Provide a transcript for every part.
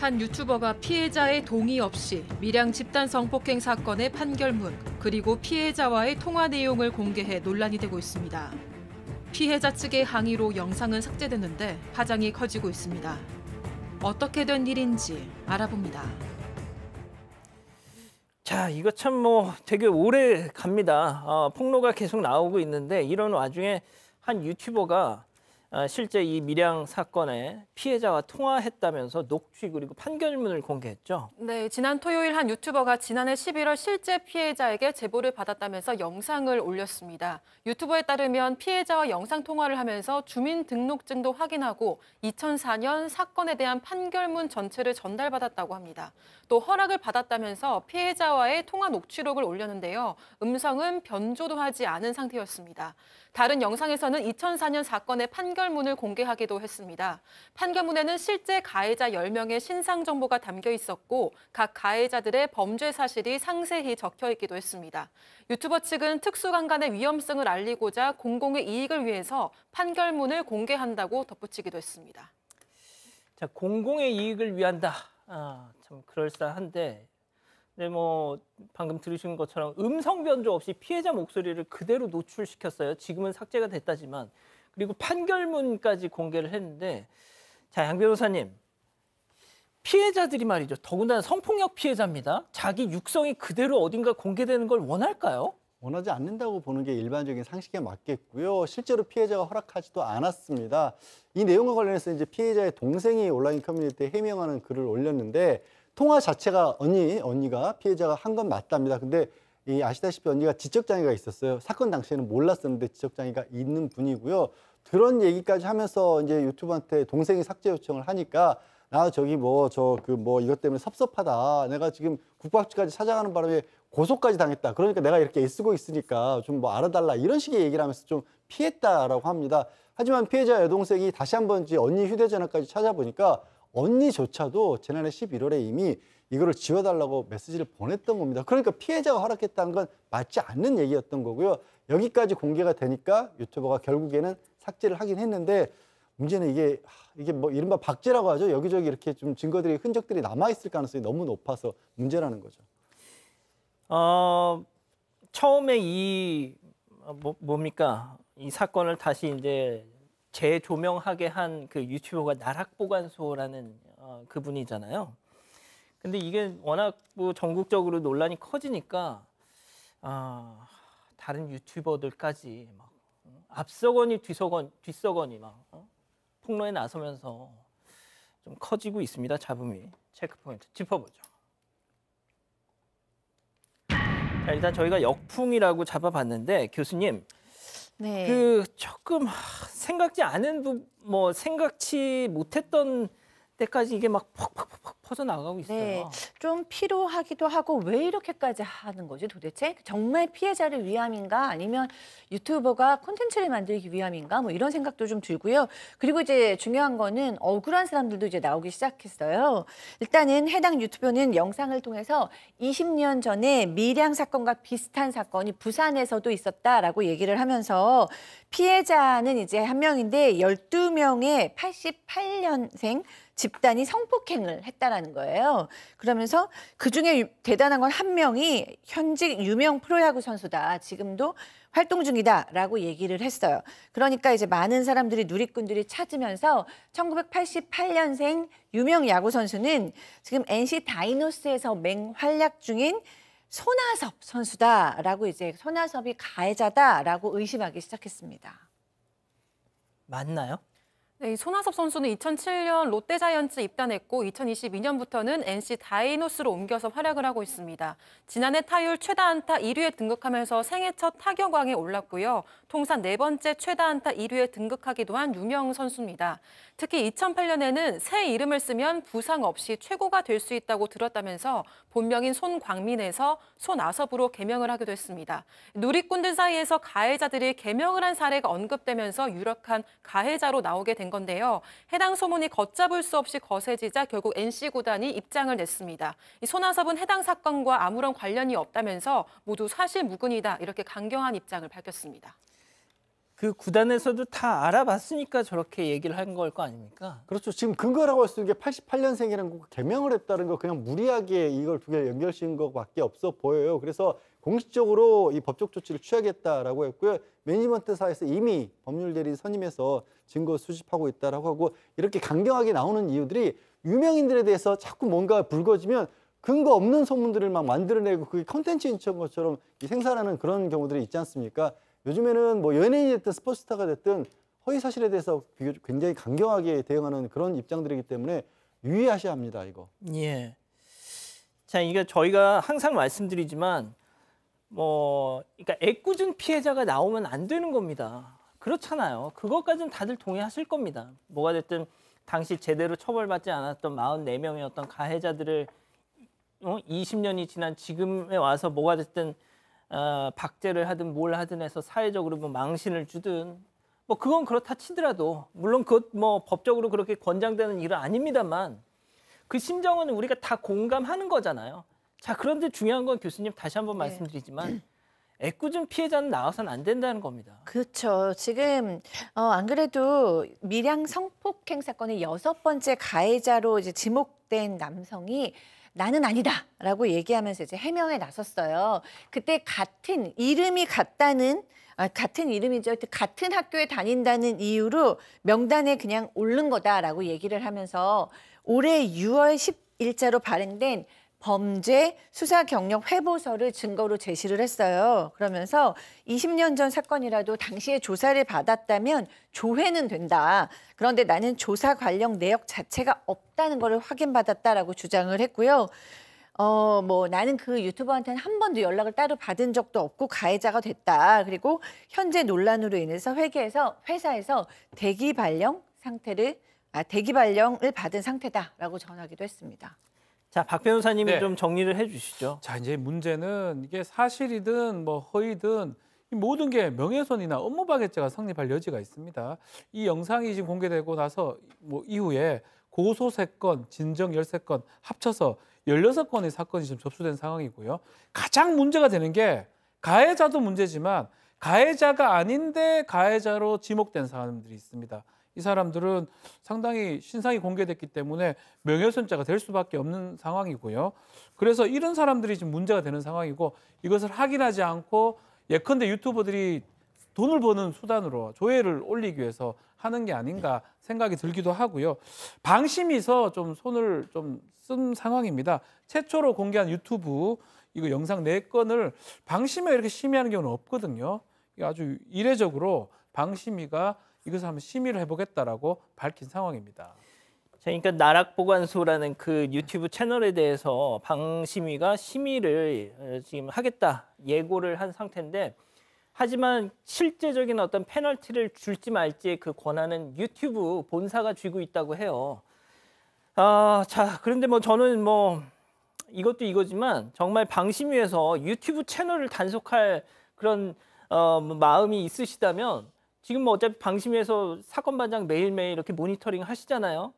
한 유튜버가 피해자의 동의 없이 밀양 집단 성폭행 사건의 판결문 그리고 피해자와의 통화 내용을 공개해 논란이 되고 있습니다. 피해자 측의 항의로 영상은 삭제됐는데 파장이 커지고 있습니다. 어떻게 된 일인지 알아봅니다. 자, 이거 참 뭐 되게 오래 갑니다. 어, 폭로가 계속 나오고 있는데 이런 와중에 한 유튜버가 아, 실제 이 밀양 사건에 피해자와 통화했다면서 녹취 그리고 판결문을 공개했죠. 네, 지난 토요일 한 유튜버가 지난해 11월 실제 피해자에게 제보를 받았다면서 영상을 올렸습니다. 유튜버에 따르면 피해자와 영상 통화를 하면서 주민등록증도 확인하고 2004년 사건에 대한 판결문 전체를 전달받았다고 합니다. 또 허락을 받았다면서 피해자와의 통화 녹취록을 올렸는데요. 음성은 변조도 하지 않은 상태였습니다. 다른 영상에서는 2004년 사건의 판결 판결문을 공개하기도 했습니다. 판결문에는 실제 가해자 10명의 신상 정보가 담겨 있었고 각 가해자들의 범죄 사실이 상세히 적혀 있기도 했습니다. 유튜버 측은 특수강간의 위험성을 알리고자 공공의 이익을 위해서 판결문을 공개한다고 덧붙이기도 했습니다. 자, 공공의 이익을 위한다. 아, 참 그럴싸한데 네, 뭐 방금 들으신 것처럼 음성 변조 없이 피해자 목소리를 그대로 노출시켰어요. 지금은 삭제가 됐다지만 그리고 판결문까지 공개를 했는데 자, 양 변호사님. 피해자들이 말이죠. 더군다나 성폭력 피해자입니다. 자기 육성이 그대로 어딘가 공개되는 걸 원할까요? 원하지 않는다고 보는 게 일반적인 상식에 맞겠고요. 실제로 피해자가 허락하지도 않았습니다. 이 내용과 관련해서 이제 피해자의 동생이 온라인 커뮤니티에 해명하는 글을 올렸는데 통화 자체가 언니, 언니가 피해자가 한 건 맞답니다. 근데 이 아시다시피 언니가 지적장애가 있었어요. 사건 당시에는 몰랐었는데 지적장애가 있는 분이고요. 그런 얘기까지 하면서 이제 유튜브한테 동생이 삭제 요청을 하니까 나 저기 뭐저그뭐 그 뭐 이것 때문에 섭섭하다. 내가 지금 국밥집까지 찾아가는 바람에 고소까지 당했다. 그러니까 내가 이렇게 애쓰고 있으니까 좀 뭐 알아달라 이런 식의 얘기를 하면서 좀 피했다라고 합니다. 하지만 피해자 여동생이 다시 한 번 언니 휴대전화까지 찾아보니까 언니조차도 지난해 11월에 이미 이거를 지워달라고 메시지를 보냈던 겁니다. 그러니까 피해자가 허락했다는 건 맞지 않는 얘기였던 거고요. 여기까지 공개가 되니까 유튜버가 결국에는 삭제를 하긴 했는데 문제는 이게 이게 뭐 이른바 박제라고 하죠. 여기저기 이렇게 좀 증거들이 흔적들이 남아 있을 가능성이 너무 높아서 문제라는 거죠. 어, 처음에 이 어, 뭐, 뭡니까 이 사건을 다시 이제 재조명하게 한 그 유튜버가 나락보관소라는 어, 그분이잖아요. 근데 이게 워낙 뭐 전국적으로 논란이 커지니까 어, 다른 유튜버들까지 막 앞서거니 뒤서건 뒤서거니 막 어? 폭로에 나서면서 좀 커지고 있습니다. 잡음이 체크포인트 짚어보죠. 자, 일단 저희가 역풍이라고 잡아봤는데 교수님 네. 그 조금 생각지 않은 뭐 생각치 못했던 때까지 이게 막퍽퍽퍽 퍼져나가고 있어요. 네, 좀 필요하기도 하고 왜 이렇게까지 하는 거지 도대체? 정말 피해자를 위함인가 아니면 유튜버가 콘텐츠를 만들기 위함인가 뭐 이런 생각도 좀 들고요. 그리고 이제 중요한 거는 억울한 사람들도 이제 나오기 시작했어요. 일단은 해당 유튜버는 영상을 통해서 20년 전에 미량 사건과 비슷한 사건이 부산에서도 있었다라고 얘기를 하면서 피해자는 이제 한 명인데 12명의 88년생 집단이 성폭행을 했다라는 거예요. 그러면서 그중에 대단한 건 한 명이 현직 유명 프로야구 선수다. 지금도 활동 중이다라고 얘기를 했어요. 그러니까 이제 많은 사람들이 누리꾼들이 찾으면서 1988년생 유명 야구 선수는 지금 NC 다이노스에서 맹활약 중인 손아섭 선수다라고 이제 손아섭이 가해자다라고 의심하기 시작했습니다. 맞나요? 네, 손아섭 선수는 2007년 롯데자이언츠 입단했고 2022년부터는 NC 다이노스로 옮겨서 활약을 하고 있습니다. 지난해 타율 최다 안타 1위에 등극하면서 생애 첫 타격왕에 올랐고요. 통산 네 번째 최다 안타 1위에 등극하기도 한 유명 선수입니다. 특히 2008년에는 새 이름을 쓰면 부상 없이 최고가 될 수 있다고 들었다면서 본명인 손광민에서 손아섭으로 개명을 하기도 했습니다. 누리꾼들 사이에서 가해자들이 개명을 한 사례가 언급되면서 유력한 가해자로 나오게 된된 건데요. 해당 소문이 걷잡을 수 없이 거세지자 결국 NC 구단이 입장을 냈습니다. 이 손아섭은 해당 사건과 아무런 관련이 없다면서 모두 사실무근이다 이렇게 강경한 입장을 밝혔습니다. 그 구단에서도 다 알아봤으니까 저렇게 얘기를 한걸거 아닙니까? 그렇죠. 지금 근거라고 할 수 있는 게 88년생이라는 거 개명을 했다는 거 그냥 무리하게 이걸 두 개 연결시킨 것밖에 없어 보여요. 그래서 공식적으로 이 법적 조치를 취하겠다라고 했고요. 매니지먼트사에서 이미 법률 대리 선임해서 증거 수집하고 있다라고 하고 이렇게 강경하게 나오는 이유들이 유명인들에 대해서 자꾸 뭔가 불거지면 근거 없는 소문들을 막 만들어내고 그게 컨텐츠인 것처럼 생산하는 그런 경우들이 있지 않습니까? 요즘에는 뭐 연예인이 됐든 스포츠스타가 됐든 허위 사실에 대해서 굉장히 강경하게 대응하는 그런 입장들이기 때문에 유의하셔야 합니다, 이거. 예. 자, 이게 저희가 항상 말씀드리지만 뭐 그러니까 애꿎은 피해자가 나오면 안 되는 겁니다. 그렇잖아요. 그것까지는 다들 동의하실 겁니다. 뭐가 됐든 당시 제대로 처벌받지 않았던 4 4명의 어떤 가해자들을 어? 20년이 지난 지금에 와서 뭐가 됐든 어, 박제를 하든 뭘 하든 해서 사회적으로 뭐 망신을 주든 뭐 그건 그렇다 치더라도 물론 그뭐 법적으로 그렇게 권장되는 일은 아닙니다만 그 심정은 우리가 다 공감하는 거잖아요. 자, 그런데 중요한 건 교수님 다시 한번 네. 말씀드리지만 애꿎은 피해자는 나와선 안 된다는 겁니다. 그렇죠. 지금 어, 안 그래도 밀양 성폭행 사건의 여섯 번째 가해자로 이제 지목된 남성이 나는 아니다라고 얘기하면서 이제 해명에 나섰어요. 그때 같은 이름이 같다는 아, 같은 이름이죠. 같은 학교에 다닌다는 이유로 명단에 그냥 오른 거다라고 얘기를 하면서 올해 6월 10일자로 발행된 범죄 수사 경력 회보서를 증거로 제시를 했어요. 그러면서 20년 전 사건이라도 당시에 조사를 받았다면 조회는 된다. 그런데 나는 조사 관련 내역 자체가 없다는 것을 확인받았다라고 주장을 했고요. 어, 뭐 나는 그 유튜버한테는 한 번도 연락을 따로 받은 적도 없고 가해자가 됐다. 그리고 현재 논란으로 인해서 회계에서 회사에서 대기 발령 상태를 아, 대기 발령을 받은 상태다라고 전하기도 했습니다. 자, 박 변호사님이 네. 좀 정리를 해 주시죠. 자, 이제 문제는 이게 사실이든 뭐 허위든 모든 게 명예훼손이나 업무방해죄가 성립할 여지가 있습니다. 이 영상이 지금 공개되고 나서 뭐 이후에 고소 3건 진정 1 3건 합쳐서 1 6 건의 사건이 지금 접수된 상황이고요. 가장 문제가 되는 게 가해자도 문제지만 가해자가 아닌데 가해자로 지목된 사람들이 있습니다. 이 사람들은 상당히 신상이 공개됐기 때문에 명예훼손자가 될 수밖에 없는 상황이고요. 그래서 이런 사람들이 지금 문제가 되는 상황이고 이것을 확인하지 않고 예컨대 유튜버들이 돈을 버는 수단으로 조회를 올리기 위해서 하는 게 아닌가 생각이 들기도 하고요. 방심이서 좀 손을 좀 쓴 상황입니다. 최초로 공개한 유튜브 이거 영상 네 건을 방심에 이렇게 심의하는 경우는 없거든요. 아주 이례적으로 방심이가 이것을 한번 심의를 해보겠다라고 밝힌 상황입니다. 그러니까 나락보관소라는 그 유튜브 채널에 대해서 방심위가 심의를 어, 지금 하겠다 예고를 한 상태인데 하지만 실제적인 어떤 페널티를 줄지 말지그 권한은 유튜브 본사가 쥐고 있다고 해요. 아, 자, 그런데 뭐 저는 뭐 이것도 이거지만 정말 방심위에서 유튜브 채널을 단속할 그런 어, 뭐 마음이 있으시다면 지금 뭐 어차피 방심위에서 사건 반장 매일매일 이렇게 모니터링 하시잖아요.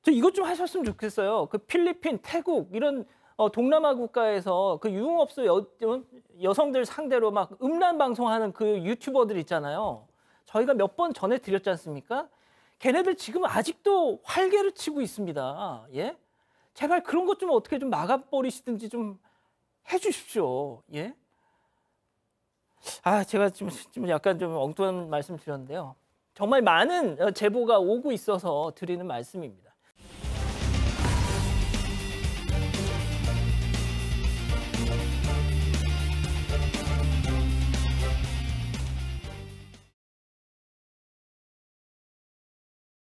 저 이것 좀 하셨으면 좋겠어요. 그 필리핀, 태국 이런 어, 동남아 국가에서 그 유흥업소 여, 여성들 상대로 막 음란 방송하는 그 유튜버들 있잖아요. 저희가 몇 번 전에 드렸지 않습니까? 걔네들 지금 아직도 활개를 치고 있습니다. 예? 제발 그런 것 좀 어떻게 좀 막아버리시든지 좀 해주십시오. 예? 아 제가 좀, 좀 약간 좀 엉뚱한 말씀 드렸는데요. 정말 많은 제보가 오고 있어서 드리는 말씀입니다.